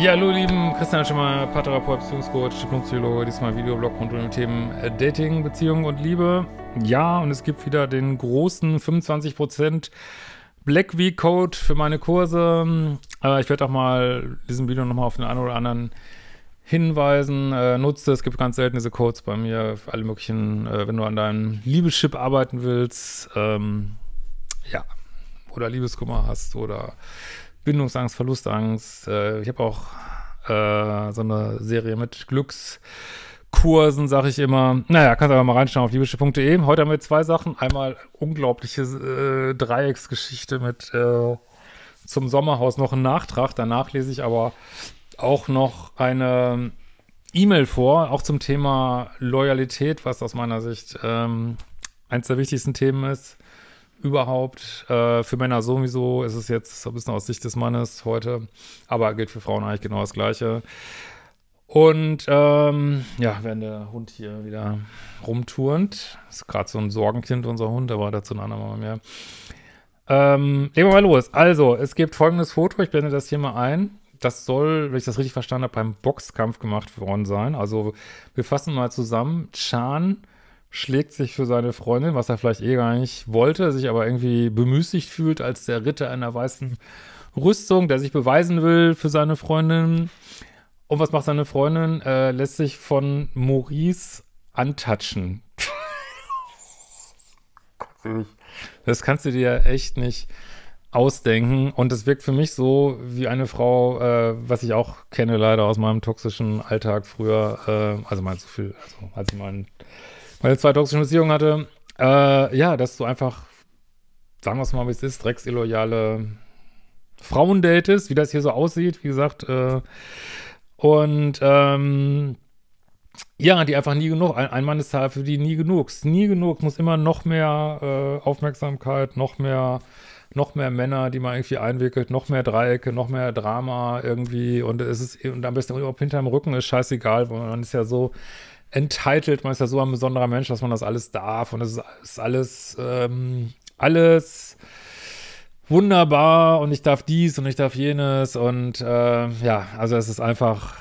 Ja, hallo lieben, Christian Schimmer, Paartherapeut, Beziehungscoach, Diplompsychologe, diesmal Videoblog rund um die Themen äh, Dating, Beziehung und Liebe. Ja, und es gibt wieder den großen 25% Black Week Code für meine Kurse. Äh, ich werde auch mal in diesem Video nochmal auf den einen oder anderen hinweisen. Äh, nutze, es gibt ganz selten diese Codes bei mir, alle möglichen, äh, wenn du an deinem Liebeschip arbeiten willst, ähm, ja, oder Liebeskummer hast oder Bindungsangst, Verlustangst. Äh, ich habe auch äh, so eine Serie mit Glückskursen, sage ich immer. Naja, kannst aber mal reinschauen auf libysche.de. Heute haben wir zwei Sachen. Einmal unglaubliche äh, Dreiecksgeschichte mit äh, zum Sommerhaus noch ein Nachtrag. Danach lese ich aber auch noch eine E-Mail vor, auch zum Thema Loyalität, was aus meiner Sicht ähm, eins der wichtigsten Themen ist überhaupt. Äh, für Männer sowieso ist es jetzt ein bisschen aus Sicht des Mannes heute, aber gilt für Frauen eigentlich genau das Gleiche. Und ähm, ja, wenn der Hund hier wieder rumturnt, ist gerade so ein Sorgenkind unser Hund, aber dazu ein andermal mehr. Ähm, legen wir mal los. Also, es gibt folgendes Foto, ich blende das hier mal ein. Das soll, wenn ich das richtig verstanden habe, beim Boxkampf gemacht worden sein. Also, wir fassen mal zusammen. Chan schlägt sich für seine Freundin, was er vielleicht eh gar nicht wollte, sich aber irgendwie bemüßigt fühlt als der Ritter einer weißen Rüstung, der sich beweisen will für seine Freundin. Und was macht seine Freundin? Äh, lässt sich von Maurice antatschen. das kannst du dir echt nicht ausdenken. Und es wirkt für mich so wie eine Frau, äh, was ich auch kenne leider aus meinem toxischen Alltag früher. Äh, also mal so viel, also als ich meinen weil ich zwei toxische Beziehungen hatte. Äh, ja, dass du einfach, sagen wir es mal, wie es ist, drecksilloyale Frauen datest, wie das hier so aussieht, wie gesagt. Äh, und ähm, ja, die einfach nie genug. Ein, ein Mann ist halt für die nie genug. Ist nie genug, muss immer noch mehr äh, Aufmerksamkeit, noch mehr, noch mehr Männer, die man irgendwie einwickelt, noch mehr Dreiecke, noch mehr Drama irgendwie. Und es ist, und am besten überhaupt hinterm Rücken ist scheißegal, weil man ist ja so entitelt, man ist ja so ein besonderer Mensch, dass man das alles darf und es ist alles, ähm, alles wunderbar und ich darf dies und ich darf jenes und äh, ja, also es ist einfach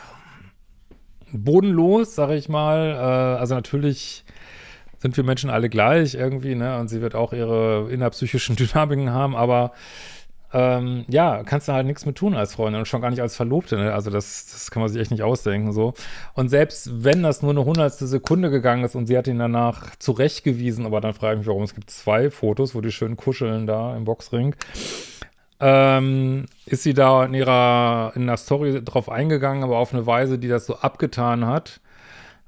bodenlos, sage ich mal. Äh, also natürlich sind wir Menschen alle gleich irgendwie, ne? Und sie wird auch ihre innerpsychischen Dynamiken haben, aber ähm, ja, kannst du halt nichts mit tun als Freundin und schon gar nicht als Verlobte. Ne? Also das, das kann man sich echt nicht ausdenken so. Und selbst wenn das nur eine hundertste Sekunde gegangen ist und sie hat ihn danach zurechtgewiesen, aber dann frage ich mich, warum es gibt zwei Fotos, wo die schön kuscheln da im Boxring. Ähm, ist sie da in ihrer in der Story drauf eingegangen, aber auf eine Weise, die das so abgetan hat,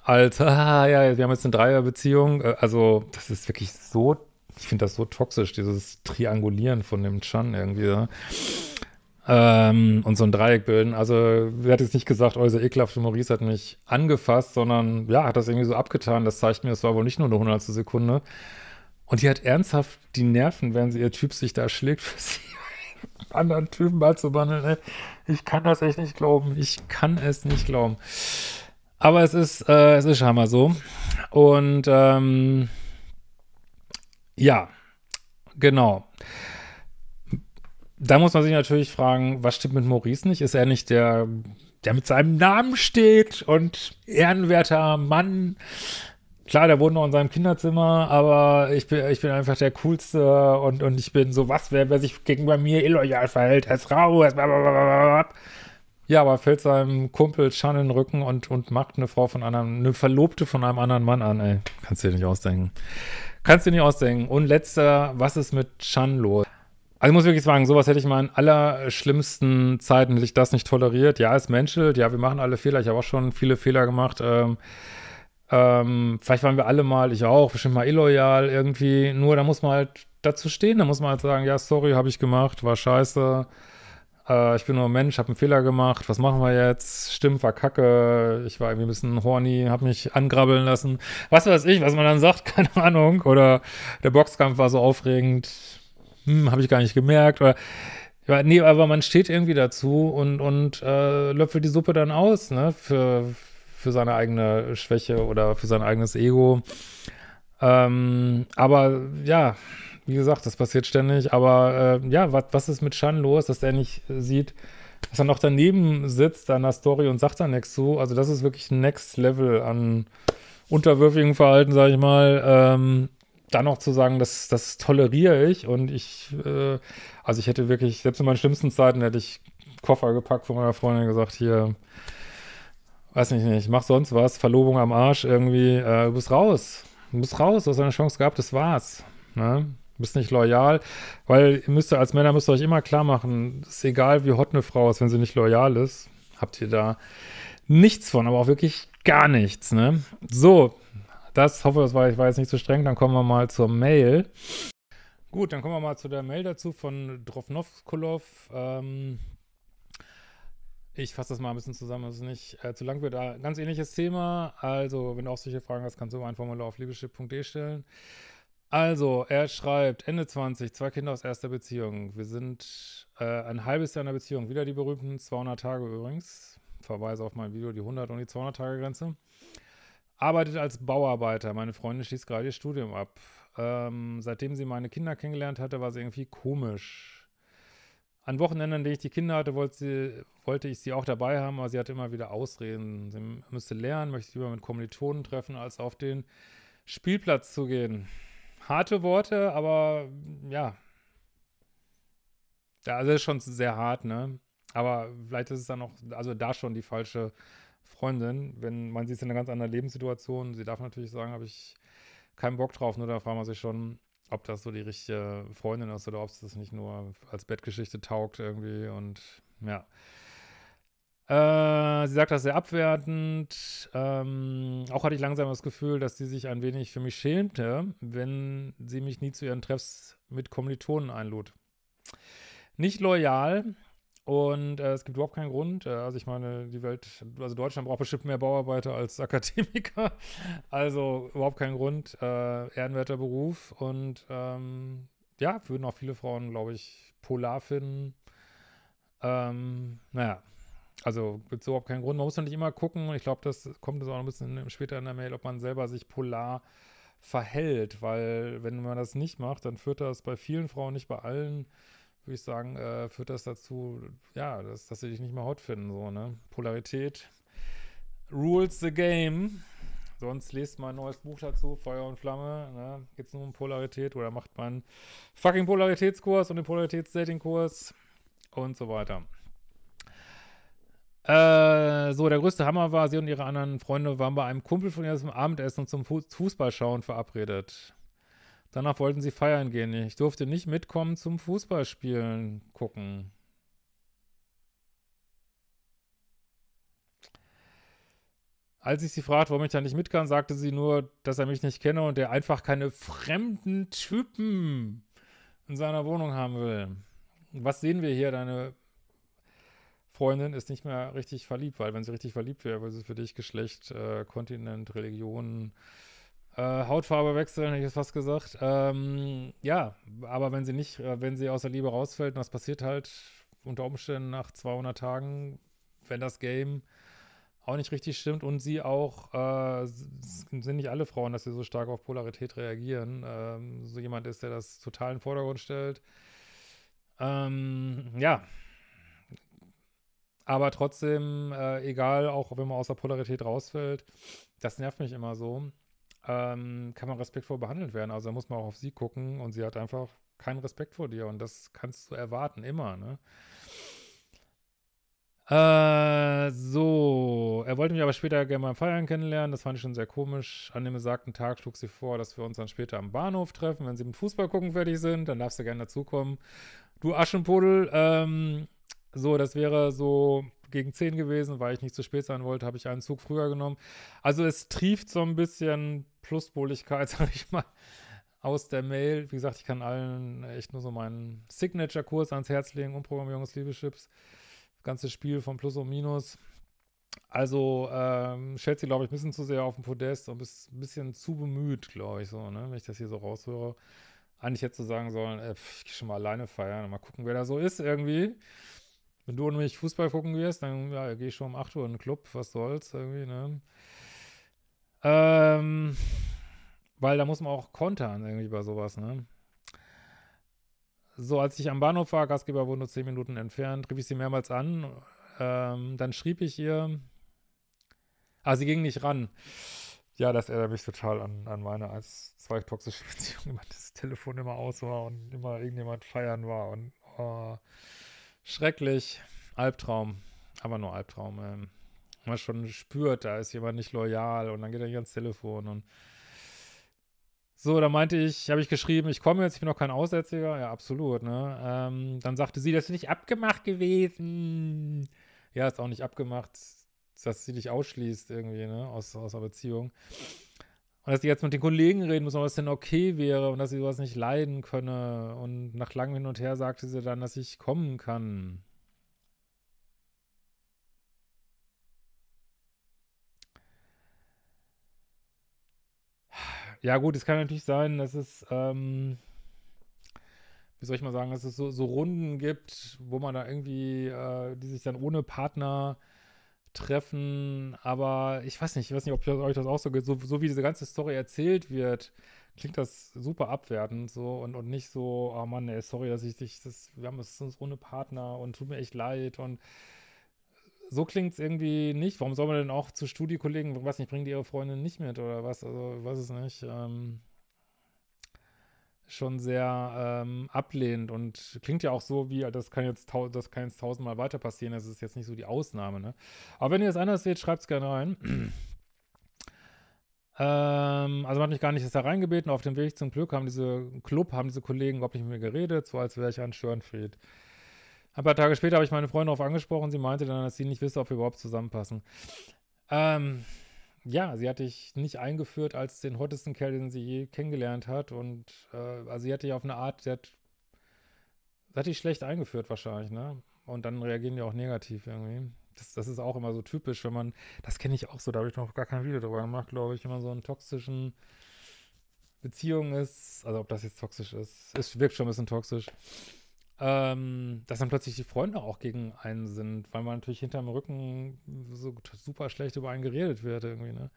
als ah, ja, wir haben jetzt eine Dreierbeziehung. Äh, also das ist wirklich so ich finde das so toxisch, dieses Triangulieren von dem Chan irgendwie. Ja. Ähm, und so ein Dreieck bilden. Also, wer hat jetzt nicht gesagt, oh, dieser ekelhafte Maurice hat mich angefasst, sondern ja, hat das irgendwie so abgetan. Das zeigt mir, es war wohl nicht nur eine hundertste Sekunde. Und die hat ernsthaft die Nerven, wenn sie ihr Typ sich da schlägt, für sie anderen Typen mal zu bandeln. Ich kann das echt nicht glauben. Ich kann es nicht glauben. Aber es ist, äh, es ist scheinbar so. Und ähm, ja, genau. Da muss man sich natürlich fragen, was stimmt mit Maurice nicht? Ist er nicht der, der mit seinem Namen steht und ehrenwerter Mann? Klar, der wohnt noch in seinem Kinderzimmer, aber ich bin, ich bin einfach der Coolste und, und ich bin so, was, wer, wer sich gegenüber mir illoyal verhält, als raus. Blablabla. Ja, aber fällt seinem Kumpel Chan in den Rücken und, und macht eine Frau von einem, eine Verlobte von einem anderen Mann an, ey. Kannst du dir nicht ausdenken. Kannst du nicht ausdenken. Und letzter, was ist mit Chan los? Also ich muss wirklich sagen, sowas hätte ich mal in allerschlimmsten Zeiten hätte ich das nicht toleriert. Ja, es menschelt, ja, wir machen alle Fehler. Ich habe auch schon viele Fehler gemacht. Ähm, ähm, vielleicht waren wir alle mal, ich auch, bestimmt mal illoyal irgendwie. Nur da muss man halt dazu stehen, da muss man halt sagen, ja, sorry, habe ich gemacht, war scheiße äh, ich bin nur Mensch, habe einen Fehler gemacht, was machen wir jetzt? Stimmt, war kacke, ich war irgendwie ein bisschen horny, habe mich angrabbeln lassen. Was weiß ich, was man dann sagt, keine Ahnung. Oder der Boxkampf war so aufregend, hm, habe ich gar nicht gemerkt. Oder ja, nee, aber man steht irgendwie dazu und, und äh, löffelt die Suppe dann aus, ne? Für, für seine eigene Schwäche oder für sein eigenes Ego. Ähm, aber ja, wie gesagt, das passiert ständig. Aber äh, ja, wat, was ist mit Shan los, dass er nicht äh, sieht, dass er noch daneben sitzt an der Story und sagt da nichts zu? Also, das ist wirklich Next Level an unterwürfigem Verhalten, sage ich mal. Ähm, dann noch zu sagen, das, das toleriere ich und ich, äh, also ich hätte wirklich, selbst in meinen schlimmsten Zeiten hätte ich Koffer gepackt von meiner Freundin und gesagt, hier, weiß nicht, nicht, mach sonst was, Verlobung am Arsch irgendwie, äh, du bist raus, du bist raus, du hast eine Chance gehabt, das war's. Ne? bist nicht loyal, weil ihr müsst als Männer müsst ihr euch immer klar machen, ist egal wie hot eine Frau ist, wenn sie nicht loyal ist, habt ihr da nichts von, aber auch wirklich gar nichts, ne? So, das hoffe, das war, ich war jetzt nicht zu so streng, dann kommen wir mal zur Mail. Gut, dann kommen wir mal zu der Mail dazu von Drofnovskolov. Ähm, ich fasse das mal ein bisschen zusammen, dass es nicht äh, zu lang wird. Äh, ganz ähnliches Thema. Also, wenn du auch solche Fragen hast, kannst du mein Formular auf liebeschip.de stellen. Also, er schreibt, Ende 20, zwei Kinder aus erster Beziehung. Wir sind äh, ein halbes Jahr in der Beziehung. Wieder die berühmten 200 Tage übrigens. Verweise auf mein Video, die 100 und die 200 Tage Grenze. Arbeitet als Bauarbeiter. Meine Freundin schließt gerade ihr Studium ab. Ähm, seitdem sie meine Kinder kennengelernt hatte, war sie irgendwie komisch. An Wochenenden, in denen ich die Kinder hatte, wollte, sie, wollte ich sie auch dabei haben, aber sie hatte immer wieder Ausreden. Sie müsste lernen, möchte lieber mit Kommilitonen treffen, als auf den Spielplatz zu gehen harte Worte, aber ja. Ja, also ist schon sehr hart, ne? Aber vielleicht ist es dann auch, also da schon die falsche Freundin, wenn man sie ist in einer ganz anderen Lebenssituation. Sie darf natürlich sagen, habe ich keinen Bock drauf, nur da fragen wir sich schon, ob das so die richtige Freundin ist oder ob es das nicht nur als Bettgeschichte taugt irgendwie und ja. Äh, sie sagt das sehr abwertend. Ähm, auch hatte ich langsam das Gefühl, dass sie sich ein wenig für mich schämte, wenn sie mich nie zu ihren Treffs mit Kommilitonen einlud. Nicht loyal, und äh, es gibt überhaupt keinen Grund. Äh, also ich meine, die Welt, also Deutschland braucht bestimmt mehr Bauarbeiter als Akademiker. Also überhaupt keinen Grund. Äh, ehrenwerter Beruf. Und ähm, ja, würden auch viele Frauen, glaube ich, polar finden. Ähm, naja, also gibt es überhaupt keinen Grund. Man muss ja nicht immer gucken, ich glaube, das kommt jetzt auch noch ein bisschen später in der Mail, ob man selber sich polar verhält, weil wenn man das nicht macht, dann führt das bei vielen Frauen, nicht bei allen, würde ich sagen, äh, führt das dazu, ja, dass, dass sie dich nicht mehr hot finden, so, ne? Polarität rules the game. Sonst lest mal ein neues Buch dazu, Feuer und Flamme, ne? es nur um Polarität oder macht man fucking Polaritätskurs und den Polaritätsdatingkurs und so weiter. Äh, so, der größte Hammer war, sie und ihre anderen Freunde waren bei einem Kumpel von ihr zum Abendessen und zum Fußballschauen verabredet. Danach wollten sie feiern gehen. Ich durfte nicht mitkommen zum Fußballspielen gucken. Als ich sie fragte, warum ich da nicht mit kann, sagte sie nur, dass er mich nicht kenne und er einfach keine fremden Typen in seiner Wohnung haben will. Was sehen wir hier? Deine Freundin ist nicht mehr richtig verliebt, weil wenn sie richtig verliebt wäre, würde sie für dich Geschlecht, äh, Kontinent, Religion, äh, Hautfarbe wechseln, hätte ich es fast gesagt. Ähm, ja, aber wenn sie nicht, äh, wenn sie aus der Liebe rausfällt, und das passiert halt unter Umständen nach 200 Tagen, wenn das Game auch nicht richtig stimmt und sie auch, äh, sind nicht alle Frauen, dass sie so stark auf Polarität reagieren, ähm, so jemand ist, der das total in den Vordergrund stellt. Ähm, ja, aber trotzdem, äh, egal, auch wenn man aus der Polarität rausfällt, das nervt mich immer so, ähm, kann man respektvoll behandelt werden. Also da muss man auch auf sie gucken und sie hat einfach keinen Respekt vor dir und das kannst du erwarten, immer, ne? Äh, so, er wollte mich aber später gerne beim Feiern kennenlernen, das fand ich schon sehr komisch. An dem besagten Tag schlug sie vor, dass wir uns dann später am Bahnhof treffen, wenn sie mit Fußball gucken fertig sind, dann darfst du gerne dazukommen. Du Aschenpudel, ähm, so, das wäre so gegen 10 gewesen, weil ich nicht zu spät sein wollte, habe ich einen Zug früher genommen. Also es trieft so ein bisschen Pluspoligkeit, sage ich mal, aus der Mail. Wie gesagt, ich kann allen echt nur so meinen Signature-Kurs ans Herz legen, Umprogrammierung des Liebeschips. Ganzes Spiel von Plus und Minus. Also ähm, stellt sie, glaube ich, ein bisschen zu sehr auf den Podest und ist ein bisschen zu bemüht, glaube ich, so, ne? wenn ich das hier so raushöre. Eigentlich hätte ich so sagen sollen, äh, ich gehe schon mal alleine feiern und mal gucken, wer da so ist irgendwie. Wenn du und mich Fußball gucken wirst, dann ja, gehe ich schon um 8 Uhr in den Club, was soll's, irgendwie, ne? Ähm, weil da muss man auch kontern, irgendwie bei sowas, ne? So, als ich am Bahnhof war, Gastgeber wurde nur 10 Minuten entfernt, rief ich sie mehrmals an. Ähm, dann schrieb ich ihr, ah, sie ging nicht ran. Ja, das erinnert mich total an, an meine als zwei toxische Beziehung, immer das Telefon immer aus war und immer irgendjemand feiern war und oh, Schrecklich. Albtraum. Aber nur Albtraum. Ähm. Man schon spürt, da ist jemand nicht loyal und dann geht er nicht ans Telefon und so, da meinte ich, habe ich geschrieben, ich komme jetzt, ich bin noch kein Aussätziger. Ja, absolut, ne? Ähm, dann sagte sie, das ist nicht abgemacht gewesen. Ja, ist auch nicht abgemacht, dass sie dich ausschließt irgendwie, ne? Aus, aus einer Beziehung. Und dass sie jetzt mit den Kollegen reden muss, ob das denn okay wäre und dass sie sowas nicht leiden könne. Und nach langem Hin und Her sagte sie dann, dass ich kommen kann. Ja, gut, es kann natürlich sein, dass es, ähm, wie soll ich mal sagen, dass es so, so Runden gibt, wo man da irgendwie, äh, die sich dann ohne Partner treffen, aber ich weiß nicht, ich weiß nicht, ob euch das auch so, so, so wie diese ganze Story erzählt wird, klingt das super abwertend so und, und nicht so, oh Mann, ey, sorry, dass ich dich, das, wir haben es uns ohne Partner und tut mir echt leid und so klingt es irgendwie nicht. Warum soll man denn auch zu Studiekollegen, was nicht, bringen die ihre Freundin nicht mit oder was? Also, weiß es nicht. Ähm, schon sehr ähm, ablehnend und klingt ja auch so, wie das kann jetzt das kann jetzt tausendmal weiter passieren, das ist jetzt nicht so die Ausnahme, ne? Aber wenn ihr es anders seht, schreibt es gerne rein. ähm, also man hat mich gar nicht erst da reingebeten, auf dem Weg zum Glück haben diese Club, haben diese Kollegen überhaupt nicht mit mir geredet, so als wäre ich ein Schörnfried. Ein paar Tage später habe ich meine Freundin darauf angesprochen, sie meinte dann, dass sie nicht wisse, ob wir überhaupt zusammenpassen. Ähm, ja, sie hat dich nicht eingeführt als den hottesten Kerl, den sie je kennengelernt hat. Und äh, also sie hat dich auf eine Art, sie hat, hat dich schlecht eingeführt wahrscheinlich, ne? Und dann reagieren die auch negativ irgendwie. Das, das ist auch immer so typisch, wenn man, das kenne ich auch so, da habe ich noch gar kein Video drüber gemacht, glaube ich, wenn man so einen toxischen Beziehung ist, also ob das jetzt toxisch ist, es wirkt schon ein bisschen toxisch ähm, dass dann plötzlich die Freunde auch gegen einen sind, weil man natürlich hinterm Rücken so super schlecht über einen geredet wird irgendwie, ne?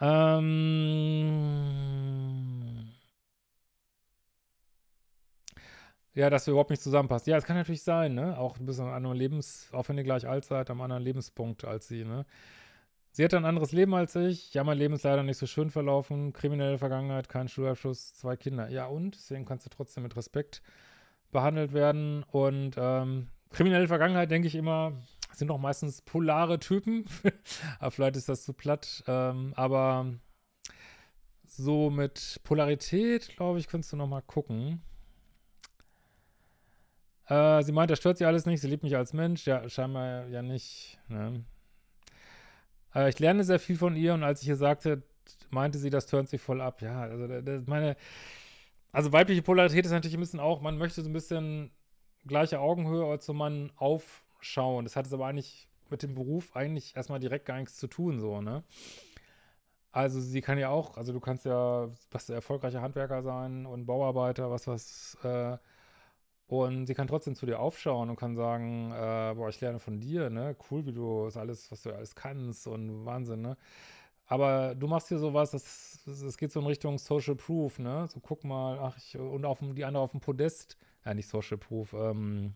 Ähm ja, dass wir überhaupt nicht zusammenpasst. Ja, es kann natürlich sein, ne? Auch ein bisschen an anderen Lebens, auch wenn ihr gleich alt seid, am anderen Lebenspunkt als sie, ne? Sie hatte ein anderes Leben als ich. Ja, mein Leben ist leider nicht so schön verlaufen. Kriminelle Vergangenheit, kein Schulabschluss, zwei Kinder. Ja, und? Deswegen kannst du trotzdem mit Respekt behandelt werden. Und ähm, kriminelle Vergangenheit, denke ich immer, sind auch meistens polare Typen. aber vielleicht ist das zu platt. Ähm, aber so mit Polarität, glaube ich, könntest du noch mal gucken. Äh, sie meint, das stört sie alles nicht, sie liebt mich als Mensch. Ja, scheinbar ja nicht. Ne? Äh, ich lerne sehr viel von ihr und als ich ihr sagte, meinte sie, das tönt sie voll ab. Ja, also das, meine, also weibliche Polarität ist natürlich ein bisschen auch, man möchte so ein bisschen gleiche Augenhöhe als so Mann aufschauen. Das hat es aber eigentlich mit dem Beruf eigentlich erstmal direkt gar nichts zu tun, so, ne? Also sie kann ja auch, also du kannst ja, was erfolgreicher Handwerker sein und Bauarbeiter, was was, äh, und sie kann trotzdem zu dir aufschauen und kann sagen, äh, boah, ich lerne von dir, ne? Cool, wie du alles, was du alles kannst und Wahnsinn, ne? Aber du machst hier sowas, das, das geht so in Richtung Social Proof, ne? So guck mal, ach, ich, und auf die andere auf dem Podest, ja, nicht Social Proof, ähm,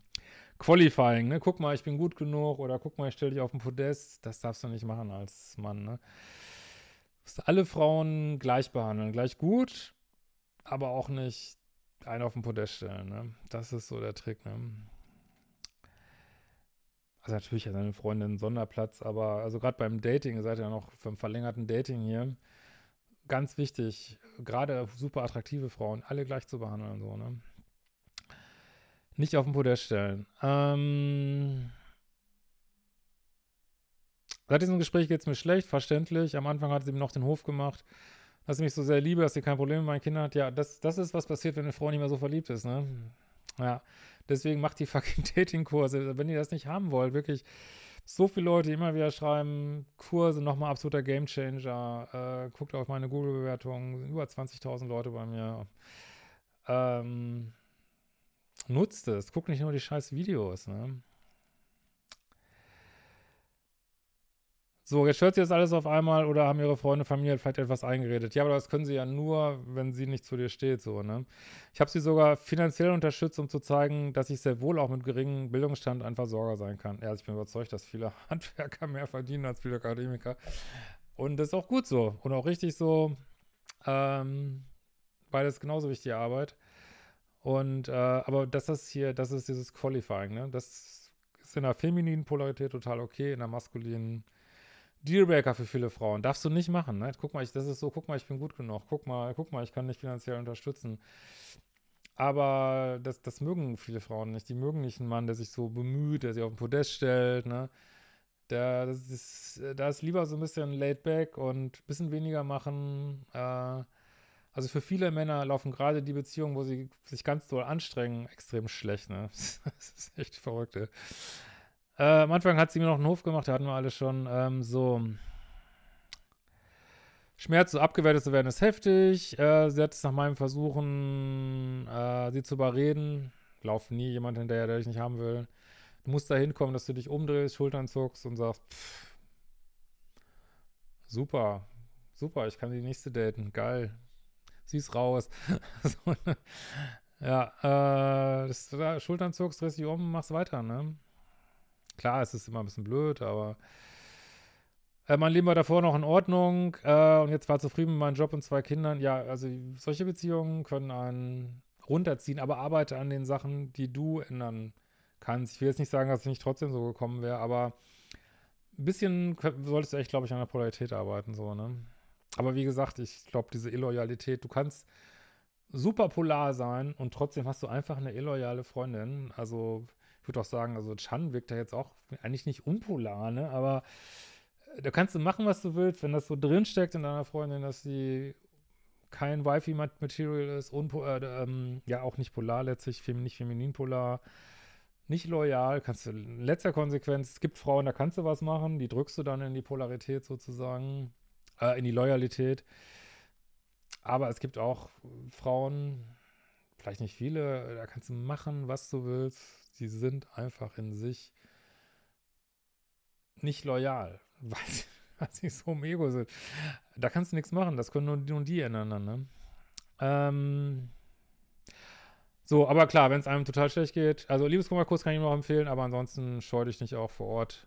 Qualifying, ne? Guck mal, ich bin gut genug oder guck mal, ich stelle dich auf dem Podest. Das darfst du nicht machen als Mann, ne? Du musst alle Frauen gleich behandeln, gleich gut, aber auch nicht einen auf dem Podest stellen, ne? Das ist so der Trick, ne? Also natürlich hat seine Freundin einen Sonderplatz, aber also gerade beim Dating, ihr seid ja noch beim verlängerten Dating hier, ganz wichtig, gerade super attraktive Frauen, alle gleich zu behandeln, so, ne? Nicht auf den Podest stellen. Ähm, seit diesem Gespräch geht es mir schlecht, verständlich. Am Anfang hat sie mir noch den Hof gemacht, dass sie mich so sehr liebe, dass sie kein Problem mit meinen Kindern hat. Ja, das, das ist, was passiert, wenn eine Frau nicht mehr so verliebt ist, ne? Ja, deswegen macht die fucking Dating-Kurse. Wenn ihr das nicht haben wollt, wirklich so viele Leute immer wieder schreiben, Kurse nochmal absoluter Gamechanger. Äh, guckt auf meine Google-Bewertungen, über 20.000 Leute bei mir. Ähm, nutzt es, guckt nicht nur die scheiß Videos, ne? So, jetzt stört sie das alles auf einmal oder haben ihre Freunde, Familie halt vielleicht etwas eingeredet. Ja, aber das können sie ja nur, wenn sie nicht zu dir steht, so, ne? Ich habe sie sogar finanziell unterstützt, um zu zeigen, dass ich sehr wohl auch mit geringem Bildungsstand ein Versorger sein kann. Ja, also ich bin überzeugt, dass viele Handwerker mehr verdienen als viele Akademiker. Und das ist auch gut so und auch richtig so. Ähm, beides genauso wichtige Arbeit. Und äh, aber das ist hier, das ist dieses Qualifying, ne? Das ist in der femininen Polarität total okay, in der maskulinen Dealbreaker für viele Frauen. Darfst du nicht machen. Ne? Guck mal, ich, das ist so, guck mal, ich bin gut genug. Guck mal, guck mal, ich kann dich finanziell unterstützen. Aber das, das mögen viele Frauen nicht. Die mögen nicht einen Mann, der sich so bemüht, der sich auf den Podest stellt. Ne? Da, das ist, da ist lieber so ein bisschen laid back und ein bisschen weniger machen. Äh, also für viele Männer laufen gerade die Beziehungen, wo sie sich ganz doll anstrengen, extrem schlecht. Ne? Das ist echt verrückt. Ey. Äh, am Anfang hat sie mir noch einen Hof gemacht, da hatten wir alle schon ähm, so. Schmerz so abgewertet zu werden ist heftig. Äh, sie hat es nach meinem Versuchen, äh, sie zu überreden. Lauft nie jemand hinterher, der dich nicht haben will. Du musst da hinkommen, dass du dich umdrehst, Schultern zuckst und sagst: pff, Super, super, ich kann die nächste daten, geil. Sie ist raus. Ja, äh, das, da, Schultern zuckst, drehst dich um, machst weiter, ne? Klar, es ist immer ein bisschen blöd, aber äh, mein Leben war davor noch in Ordnung äh, und jetzt war zufrieden mit meinem Job und zwei Kindern. Ja, also solche Beziehungen können einen runterziehen, aber arbeite an den Sachen, die du ändern kannst. Ich will jetzt nicht sagen, dass es nicht trotzdem so gekommen wäre, aber ein bisschen solltest du echt, glaube ich, an der Polarität arbeiten, so, ne? Aber wie gesagt, ich glaube, diese Illoyalität, du kannst super polar sein und trotzdem hast du einfach eine illoyale Freundin. Also ich würde auch sagen, also Chan wirkt da jetzt auch eigentlich nicht unpolar, ne? Aber äh, da kannst du machen, was du willst, wenn das so drinsteckt in deiner Freundin, dass sie kein Wifi-Material ist, äh, ähm, ja auch nicht polar letztlich, fem nicht feminin polar, nicht loyal, kannst du in letzter Konsequenz, es gibt Frauen, da kannst du was machen, die drückst du dann in die Polarität sozusagen, äh, in die Loyalität. Aber es gibt auch Frauen, vielleicht nicht viele, da kannst du machen, was du willst die sind einfach in sich nicht loyal, weil, weil sie so im Ego sind. Da kannst du nichts machen, das können nur, nur die ändern. Ne? Ähm, so, aber klar, wenn es einem total schlecht geht, also Liebeskummerkurs kann ich ihm auch empfehlen, aber ansonsten scheu dich nicht auch vor Ort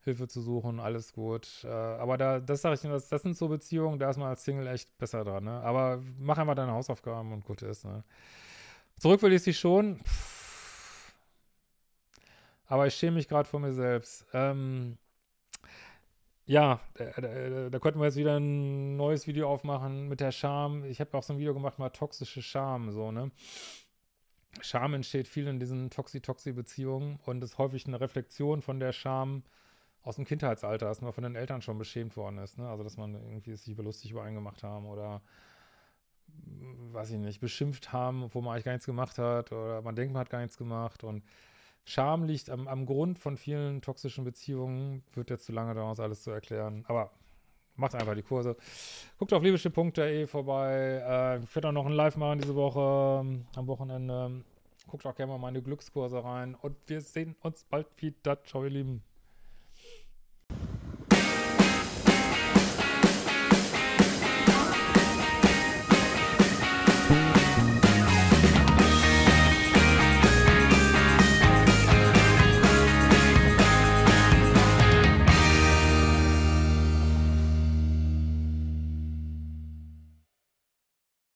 Hilfe zu suchen, alles gut. Äh, aber da, das sage ich dir, das, das, sind so Beziehungen, da ist man als Single echt besser dran, ne? Aber mach einfach deine Hausaufgaben und gut ist, ne? Zurück will ich sie schon. Pff, aber ich schäme mich gerade vor mir selbst. Ähm, ja, da, da, da, könnten wir jetzt wieder ein neues Video aufmachen mit der Scham. Ich habe auch so ein Video gemacht, mal toxische Scham, so, ne? Scham entsteht viel in diesen Toxi-Toxi-Beziehungen und ist häufig eine Reflexion von der Scham aus dem Kindheitsalter, dass man von den Eltern schon beschämt worden ist, ne? Also, dass man irgendwie sich lustig über einen gemacht haben oder weiß ich nicht, beschimpft haben, obwohl man eigentlich gar nichts gemacht hat oder man denkt, man hat gar nichts gemacht und Scham liegt am, am Grund von vielen toxischen Beziehungen. Wird jetzt zu lange dauern, alles zu erklären. Aber macht einfach die Kurse. Guckt auf liebeschipp.de vorbei. Äh, ich werde auch noch ein Live machen diese Woche ähm, am Wochenende. Guckt auch gerne mal meine Glückskurse rein. Und wir sehen uns bald wieder. Ciao, ihr Lieben.